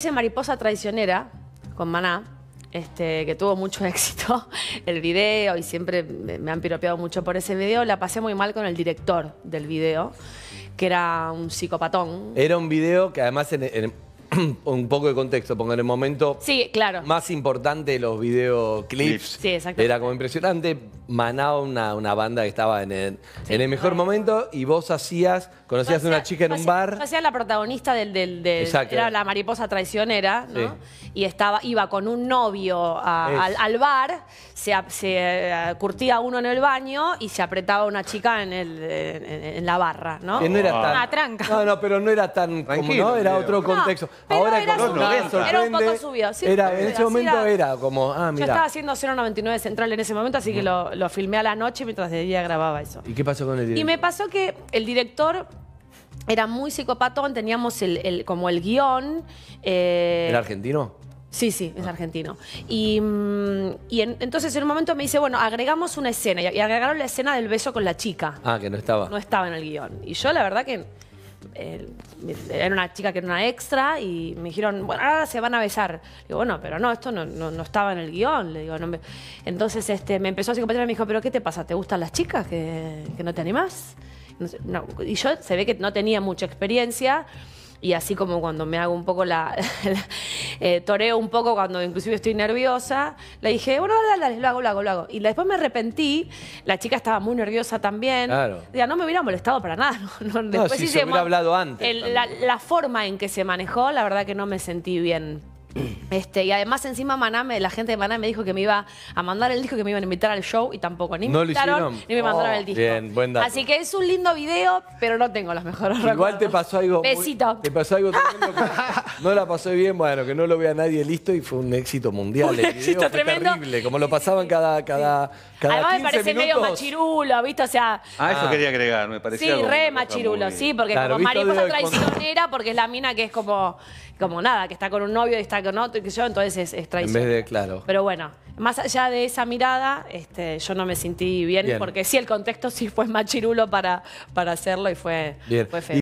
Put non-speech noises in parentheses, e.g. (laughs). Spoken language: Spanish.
Esa Mariposa Traicionera con Maná, este, que tuvo mucho (laughs) éxito el video y siempre me han piropeado mucho por ese video. La pasé muy mal con el director del video, que era un psicopatón. Era un video que además en (coughs) un poco de contexto, porque en el momento sí, claro. más importante los videoclips sí, era como impresionante. Manaba una, una banda que estaba en el, mejor momento y vos hacías, conocías a una chica en un bar. hacía la protagonista del, del, era la mariposa traicionera, ¿no? Y estaba, iba con un novio al, bar, se, se eh, curtía uno en el baño y se apretaba una chica en, en, la barra, ¿no? Que no era tan, No, no, pero no era tan como, ¿no? Era otro contexto era, era un poco subido. Sí, era, en ese momento era, como, ah, Yo estaba haciendo 099 Central en ese momento, así que lo, filmé a la noche mientras de día grababa eso. ¿Y qué pasó con el director? Y me pasó que el director era muy psicopatón, teníamos el, como el guión. Eh, ¿Era argentino? Sí, sí, es ah. argentino. Y, mm, entonces en un momento me dice, bueno, agregamos una escena. Y agregaron la escena del beso con la chica. Ah, que no estaba. No estaba en el guión. Y yo la verdad que era una chica que era una extra y me dijeron, bueno, ahora se van a besar. Digo, bueno, pero no, esto no, estaba en el guión. Le digo, Entonces este, me empezó a psicopatear y me dijo, pero ¿qué te pasa? ¿Te gustan las chicas que, no te animás? y yo se ve que no tenía mucha experiencia y así como cuando me hago un poco la, (laughs) eh, toreo un poco cuando inclusive estoy nerviosa, le dije, bueno, dale, dale, lo hago, lo hago, lo hago. Y después me arrepentí, la chica estaba muy nerviosa también. Claro. Ya no me hubiera molestado para nada. (laughs) No, si se hablado antes. la forma en que se manejó, la verdad que no me sentí bien este, y además encima Maná la gente de Maná me dijo que me iba a mandar el disco, que me iban a invitar al show y tampoco, ni me invitaron ni me mandaron el oh, disco. Así que es un lindo video, pero no tengo los mejores Igual te pasó algo. Besito. te pasó algo tremendo. (laughs) No la pasé bien, bueno, que no lo vea nadie listo y fue un éxito mundial. Un el éxito terrible, como lo pasaban cada, cada, cada Además me parece medio machirulo, ¿viste? O sea... Ah, eso ah. quería agregar, me parecía. Sí, re machirulo, sí, porque como mariposa traicionera, porque es la mina que es como, como nada, que está con un novio y está con otro, que yo, entonces es, es En vez de, claro. Pero bueno, más allá de esa mirada, este, yo no me sentí bien, porque sí, el contexto sí fue machirulo para, para hacerlo y fue, fue feo.